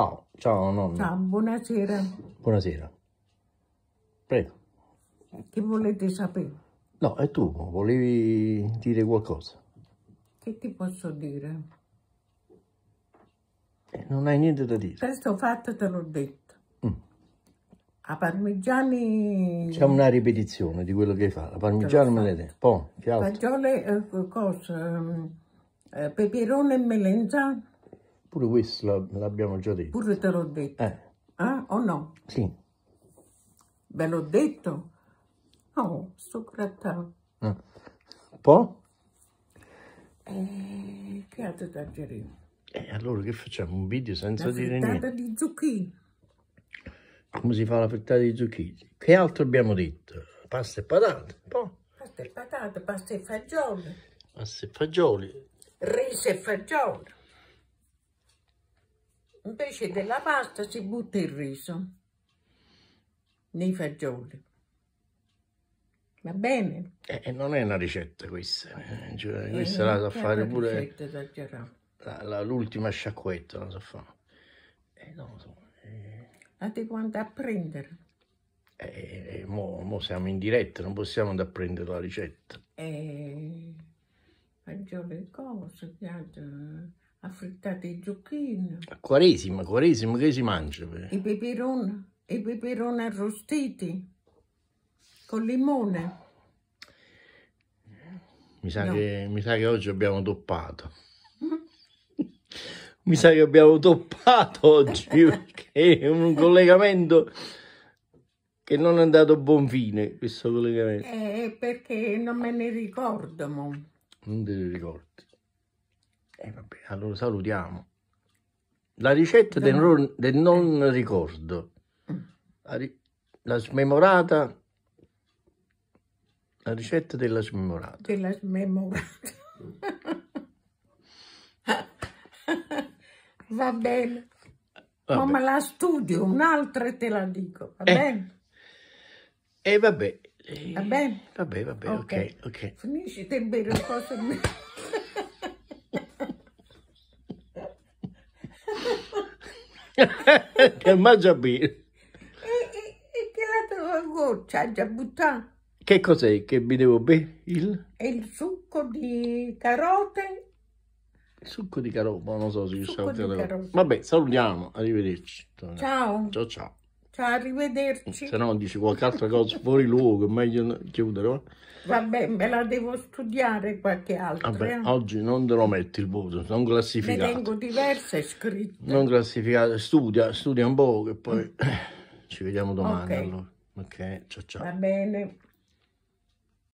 Ciao, ciao nonno. Ciao, buonasera. Buonasera. Prego. Che volete sapere? No, è tu, volevi dire qualcosa? Che ti posso dire? Eh, non hai niente da dire. Questo fatto te l'ho detto. Mm. A parmigiani... C'è una ripetizione di quello che fa. La parmigiana me ne dà. Poi, che altro? Fagiole, eh, cosa? Eh, peperone e melanzane Pure questo l'abbiamo già detto. Pure te l'ho detto. Eh. Ah, o no? Sì. Ve l'ho detto? No, oh, sto grattando. Eh. Po? Eh, che altro taglieremo? E eh, allora che facciamo? Un video senza la dire niente? La di zucchini. Come si fa la frittata di zucchini? Che altro abbiamo detto? Pasta e patate, po? Pasta e patate, pasta e fagioli. Pasta e fagioli. Riso e fagioli invece della pasta si butta il riso nei fagioli. Va bene? Eh, eh non è una ricetta questa, eh, cioè, eh, questa eh, la so fare pure... L'ultima sciacquetta la so fare. Eh, non so. Eh... Andate quando a prendere. Eh, mo, mo, siamo in diretta, non possiamo andare a prendere la ricetta. Eh, fagioli cose, piatto affrittate i zucchine. A quaresima, quaresima che si mangia? I peperoni, i peperoni arrostiti con limone. Mi sa, no. che, mi sa che oggi abbiamo toppato. Mm-hmm. mi sa che abbiamo toppato oggi perché è un collegamento che non è andato a buon fine questo collegamento. Eh, perché non me ne ricordo. Mo. Non te ne ricordi eh, vabbè, allora salutiamo. La ricetta del non, del non ricordo, la, ri la, smemorata, la ricetta della smemorata. Della smemorata. Va bene. Vabbè. Ma la studio, un'altra e te la dico, va eh. bene? E eh, vabbè. va bene? Vabbè, vabbè, ok, ok. okay. Finisci te bene, cosa... che mangia bene. E, che la tua goccia già buttata. Che cos'è che mi devo bere? Il? il succo di carote. Il succo di carote, non so se il succo di Vabbè, salutiamo, arrivederci. Ciao. Ciao ciao. Arrivederci. Se no dici qualche altra cosa fuori luogo, è meglio chiudere. Va? Vabbè, me la devo studiare qualche altra. Vabbè, eh? oggi non te lo metti il voto, non classificato. Ne tengo diverse scritte. Non classificato, studia, studia un po' che poi mm. ci vediamo domani okay. allora. Ok, ciao ciao. Va bene.